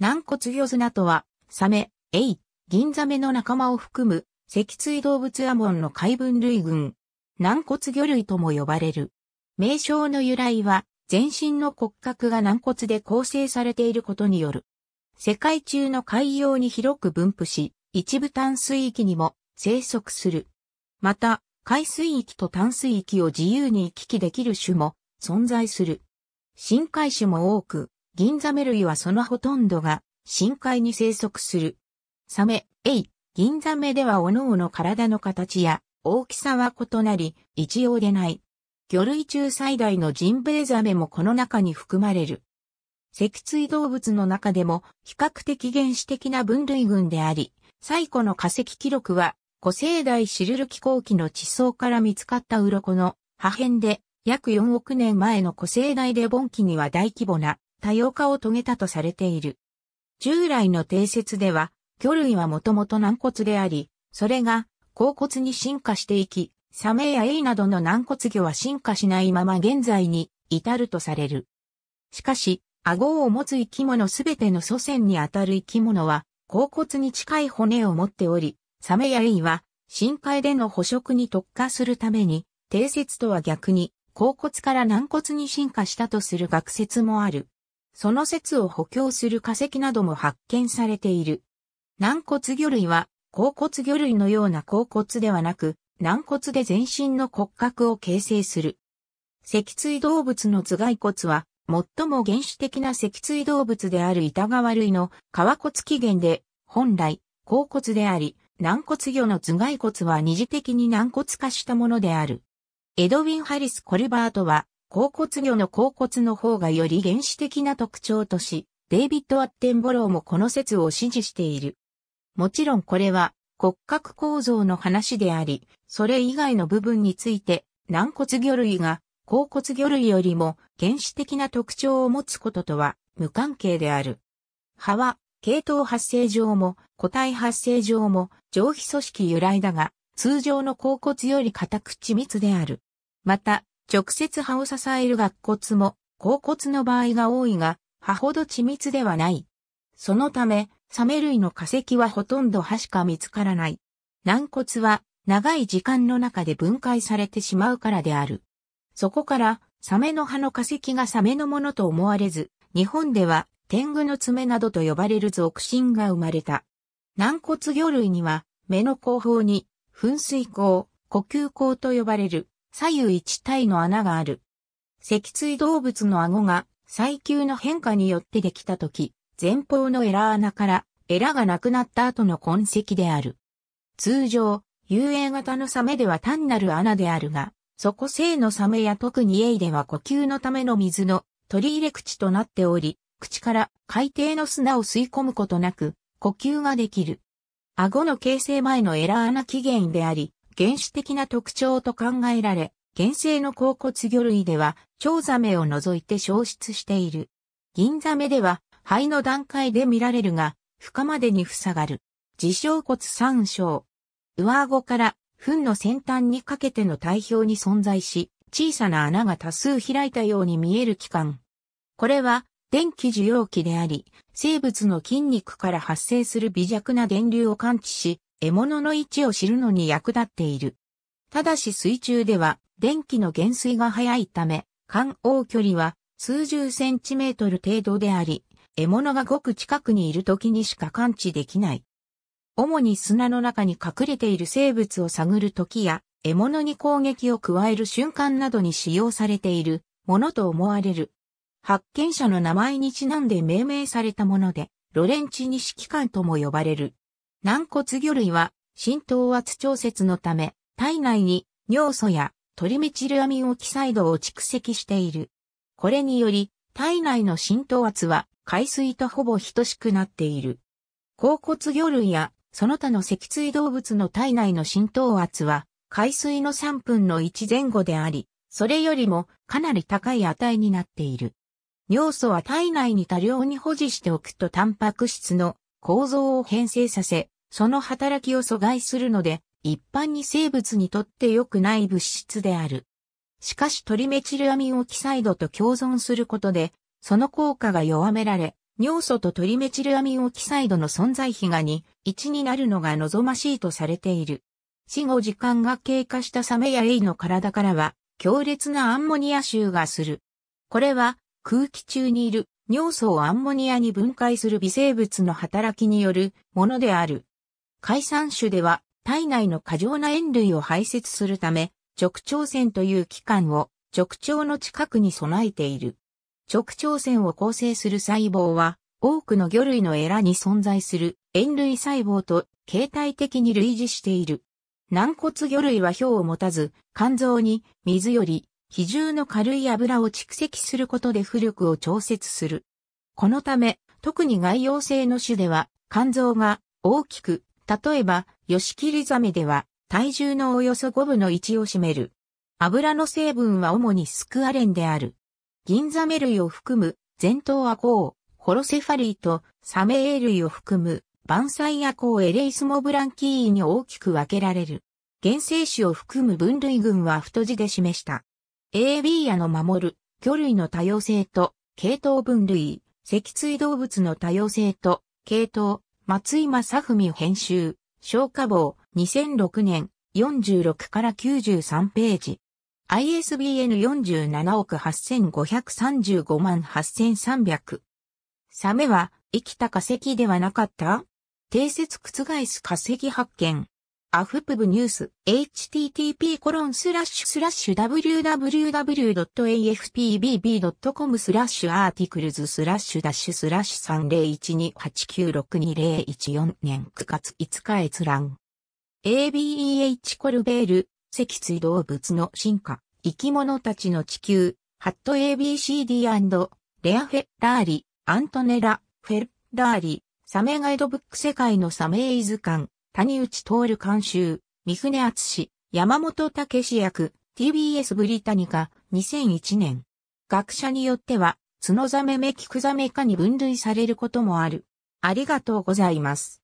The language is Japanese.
軟骨魚砂とは、サメ、エイ、銀ザメの仲間を含む、脊椎動物アモンの海分類群、軟骨魚類とも呼ばれる。名称の由来は、全身の骨格が軟骨で構成されていることによる。世界中の海洋に広く分布し、一部淡水域にも生息する。また、海水域と淡水域を自由に行き来できる種も存在する。深海種も多く、銀ザメ類はそのほとんどが深海に生息する。サメ、エイ、銀ザメでは各々体の形や大きさは異なり、一様でない。魚類中最大のジンベエザメもこの中に含まれる。脊椎動物の中でも比較的原始的な分類群であり、最古の化石記録は古生代シルル気候期の地層から見つかった鱗の破片で、約4億年前の古生代デボン期には大規模な多様化を遂げたとされている。従来の定説では、魚類はもともと軟骨であり、それが、甲骨に進化していき、サメやエイなどの軟骨魚は進化しないまま現在に至るとされる。しかし、顎を持つ生き物すべての祖先にあたる生き物は、甲骨に近い骨を持っており、サメやエイは、深海での捕食に特化するために、定説とは逆に、甲骨から軟骨に進化したとする学説もある。その説を補強する化石なども発見されている。軟骨魚類は、甲骨魚類のような甲骨ではなく、軟骨で全身の骨格を形成する。脊椎動物の頭蓋骨は、最も原始的な脊椎動物である板川類の皮骨起源で、本来、甲骨であり、軟骨魚の頭蓋骨は二次的に軟骨化したものである。エドウィン・ハリス・コルバートは、甲骨魚の甲骨の方がより原始的な特徴とし、デイビッド・アッテンボローもこの説を支持している。もちろんこれは骨格構造の話であり、それ以外の部分について軟骨魚類が甲骨魚類よりも原始的な特徴を持つこととは無関係である。葉は、系統発生上も、個体発生上も、上皮組織由来だが、通常の甲骨より硬く緻密である。また、直接葉を支える顎骨も、甲骨の場合が多いが、葉ほど緻密ではない。そのため、サメ類の化石はほとんど歯しか見つからない。軟骨は長い時間の中で分解されてしまうからである。そこから、サメの歯の化石がサメのものと思われず、日本では天狗の爪などと呼ばれる俗心が生まれた。軟骨魚類には、目の後方に、噴水口、呼吸口と呼ばれる左右一体の穴がある。脊椎動物の顎が最急の変化によってできたとき、前方のエラ穴からエラがなくなった後の痕跡である。通常、遊泳型のサメでは単なる穴であるが、そこ性のサメや特にエイでは呼吸のための水の取り入れ口となっており、口から海底の砂を吸い込むことなく呼吸ができる。顎の形成前のエラ穴起源であり、原始的な特徴と考えられ、原生の甲骨魚類では、蝶ザメを除いて消失している。銀ザメでは、肺の段階で見られるが、深までに塞がる。自傷骨三章。上顎から、糞の先端にかけての体表に存在し、小さな穴が多数開いたように見える器官。これは、電気受容器であり、生物の筋肉から発生する微弱な電流を感知し、獲物の位置を知るのに役立っている。ただし水中では電気の減衰が早いため、間応距離は数十センチメートル程度であり、獲物がごく近くにいる時にしか感知できない。主に砂の中に隠れている生物を探る時や、獲物に攻撃を加える瞬間などに使用されているものと思われる。発見者の名前にちなんで命名されたもので、ロレンチニ指揮とも呼ばれる。軟骨魚類は浸透圧調節のため体内に尿素やトリメチルアミンオキサイドを蓄積している。これにより体内の浸透圧は海水とほぼ等しくなっている。甲骨魚類やその他の脊椎動物の体内の浸透圧は海水の3分の1前後であり、それよりもかなり高い値になっている。尿素は体内に多量に保持しておくとタンパク質の構造を変性させ、その働きを阻害するので、一般に生物にとって良くない物質である。しかしトリメチルアミンオキサイドと共存することで、その効果が弱められ、尿素とトリメチルアミンオキサイドの存在比が2、1になるのが望ましいとされている。死後時間が経過したサメやエイの体からは、強烈なアンモニア臭がする。これは、空気中にいる尿素をアンモニアに分解する微生物の働きによるものである。海産種では体内の過剰な塩類を排泄するため、直腸腺という器官を直腸の近くに備えている。直腸腺を構成する細胞は、多くの魚類のエラに存在する塩類細胞と形態的に類似している。軟骨魚類は表を持たず、肝臓に水より比重の軽い油を蓄積することで浮力を調節する。このため、特に外洋性の種では、肝臓が大きく、例えば、ヨシキリザメでは、体重のおよそ5分の1を占める。油の成分は主にスクアレンである。銀ザメ類を含む、前頭アコウ、ホロセファリーとサメエ類を含む、バンサイアコウエレイスモブランキーに大きく分けられる。原生種を含む分類群は太字で示した。AB やの守る、魚類の多様性と、系統分類、脊椎動物の多様性と、系統、松井正文編集、消化棒、2006年、46から93ページ。ISBN 47億8535万8300。サメは生きた化石ではなかった定説覆す化石発見。アフプブニュース http コロンスラッシュスラッシュ www.afpbb.com スラッシュアーティクルズスラッシュダッシュスラッシュ3012896214年9月5日閲覧 ABEH コルベール脊椎動物の進化生き物たちの地球ハット ABCD& レアフェッラーリアントネラフェルラーリサメガイドブック世界のサメイズ館。谷内徹監修、三船厚氏、山本武史役、TBS ブリタニカ、2001年。学者によっては、角ザメメキクザメ科に分類されることもある。ありがとうございます。